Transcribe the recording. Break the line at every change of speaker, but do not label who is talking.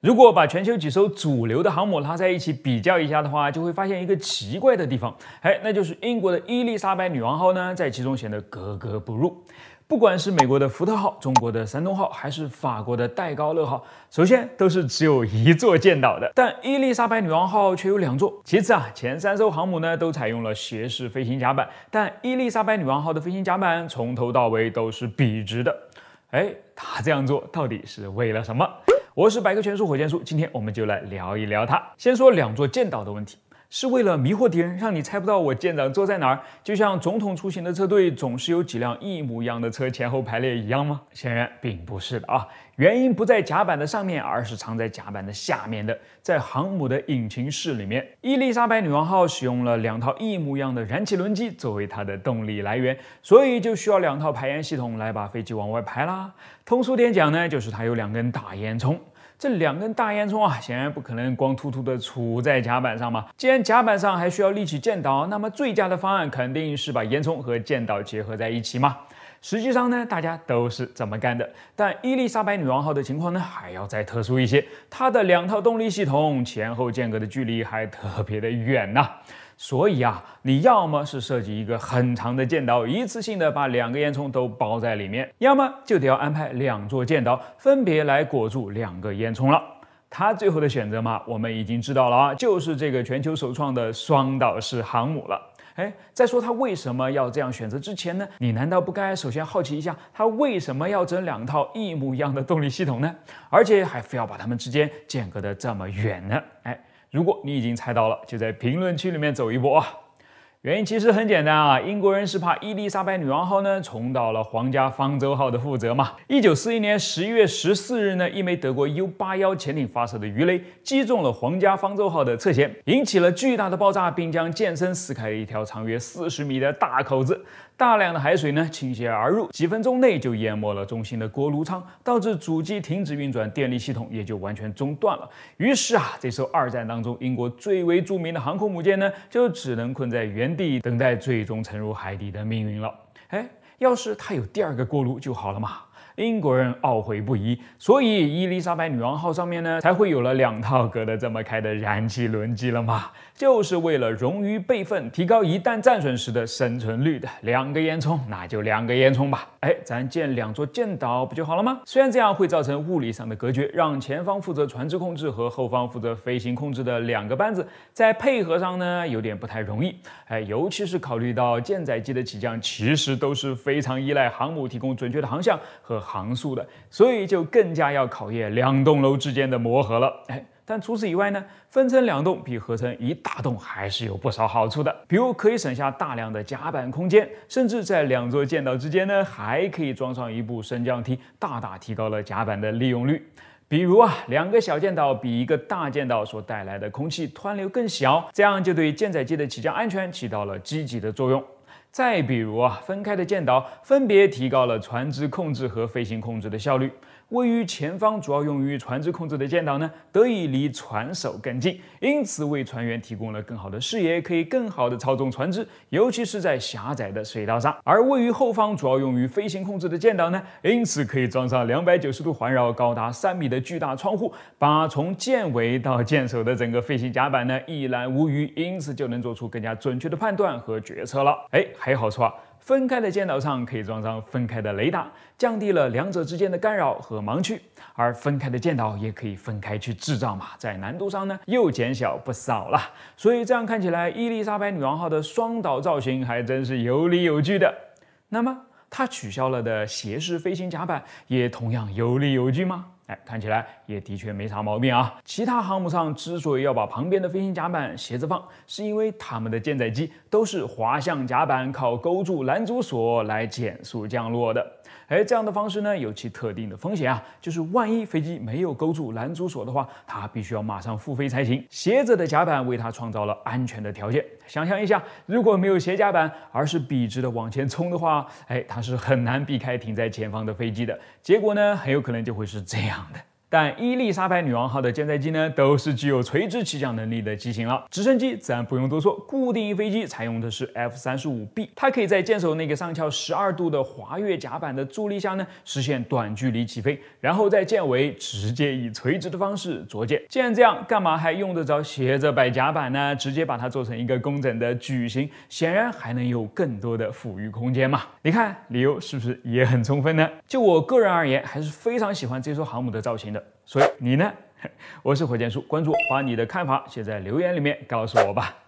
如果把全球几艘主流的航母拉在一起比较一下的话，就会发现一个奇怪的地方。哎，那就是英国的伊丽莎白女王号呢，在其中显得格格不入。不管是美国的福特号、中国的山东号，还是法国的戴高乐号，首先都是只有一座舰岛的，但伊丽莎白女王号却有两座。其次啊，前三艘航母呢，都采用了斜式飞行甲板，但伊丽莎白女王号的飞行甲板从头到尾都是笔直的。哎，他这样做到底是为了什么？我是百科全书火箭叔，今天我们就来聊一聊它。先说两座建岛的问题。是为了迷惑敌人，让你猜不到我舰长坐在哪儿？就像总统出行的车队总是有几辆一模一样的车前后排列一样吗？显然并不是的啊！原因不在甲板的上面，而是藏在甲板的下面的，在航母的引擎室里面。伊丽莎白女王号使用了两套一模一样的燃气轮机作为它的动力来源，所以就需要两套排烟系统来把飞机往外排啦。通俗点讲呢，就是它有两根大烟囱。这两根大烟囱啊，显然不可能光秃秃的杵在甲板上嘛。既然甲板上还需要立起舰岛，那么最佳的方案肯定是把烟囱和舰岛结合在一起嘛。实际上呢，大家都是这么干的。但伊丽莎白女王号的情况呢，还要再特殊一些。它的两套动力系统前后间隔的距离还特别的远呢。所以啊，你要么是设计一个很长的舰岛，一次性的把两个烟囱都包在里面，要么就得要安排两座舰岛分别来裹住两个烟囱了。他最后的选择嘛，我们已经知道了啊，就是这个全球首创的双岛式航母了。哎，在说他为什么要这样选择之前呢？你难道不该首先好奇一下，他为什么要整两套一模一样的动力系统呢？而且还非要把它们之间间隔的这么远呢？哎。如果你已经猜到了，就在评论区里面走一波啊！原因其实很简单啊，英国人是怕伊丽莎白女王号呢重蹈了皇家方舟号的覆辙嘛。一九四一年十一月十四日呢，一枚德国 U 八幺潜艇发射的鱼雷击中了皇家方舟号的侧舷，引起了巨大的爆炸，并将舰身撕开了一条长约四十米的大口子，大量的海水呢倾泻而入，几分钟内就淹没了中心的锅炉舱，导致主机停止运转，电力系统也就完全中断了。于是啊，这艘二战当中英国最为著名的航空母舰呢，就只能困在原。地等待最终沉入海底的命运了。哎，要是它有第二个锅炉就好了嘛。英国人懊悔不已，所以伊丽莎白女王号上面呢才会有了两套隔得这么开的燃气轮机了嘛，就是为了冗余备份，提高一旦战损时的生存率的两个烟囱，那就两个烟囱吧。哎，咱建两座舰岛不就好了吗？虽然这样会造成物理上的隔绝，让前方负责船只控制和后方负责飞行控制的两个班子在配合上呢有点不太容易。哎，尤其是考虑到舰载机的起降，其实都是非常依赖航母提供准确的航向和。航速的，所以就更加要考验两栋楼之间的磨合了。哎，但除此以外呢，分成两栋比合成一大栋还是有不少好处的。比如可以省下大量的甲板空间，甚至在两座舰岛之间呢，还可以装上一部升降梯，大大提高了甲板的利用率。比如啊，两个小舰岛比一个大舰岛所带来的空气湍流更小，这样就对舰载机的起降安全起到了积极的作用。再比如啊，分开的舰岛分别提高了船只控制和飞行控制的效率。位于前方，主要用于船只控制的舰岛呢，得以离船首更近，因此为船员提供了更好的视野，可以更好的操纵船只，尤其是在狭窄的水道上。而位于后方，主要用于飞行控制的舰岛呢，因此可以装上两百九十度环绕、高达三米的巨大窗户，把从舰尾到舰首的整个飞行甲板呢一览无余，因此就能做出更加准确的判断和决策了。哎，还有好处啊！分开的舰岛上可以装上分开的雷达，降低了两者之间的干扰和盲区，而分开的舰岛也可以分开去制造嘛，在难度上呢又减小不少了。所以这样看起来，伊丽莎白女王号的双岛造型还真是有理有据的。那么，它取消了的斜式飞行甲板，也同样有理有据吗？哎，看起来也的确没啥毛病啊。其他航母上之所以要把旁边的飞行甲板斜着放，是因为他们的舰载机都是滑向甲板，靠勾住拦阻索来减速降落的。哎，这样的方式呢，有其特定的风险啊，就是万一飞机没有勾住拦阻索的话，它必须要马上复飞才行。斜着的甲板为它创造了安全的条件。想象一下，如果没有斜甲板，而是笔直的往前冲的话，哎，它是很难避开停在前方的飞机的。结果呢，很有可能就会是这样。的。但伊丽莎白女王号的舰载机呢，都是具有垂直起降能力的机型了。直升机自然不用多说，固定翼飞机采用的是 F 三十五 B，它可以在舰首那个上翘十二度的滑跃甲板的助力下呢，实现短距离起飞，然后在舰尾直接以垂直的方式着舰。既然这样，干嘛还用得着斜着摆甲板呢？直接把它做成一个工整的矩形，显然还能有更多的富裕空间嘛。你看，理由是不是也很充分呢？就我个人而言，还是非常喜欢这艘航母的造型的。所以你呢？我是火箭叔，关注我，把你的看法写在留言里面告诉我吧。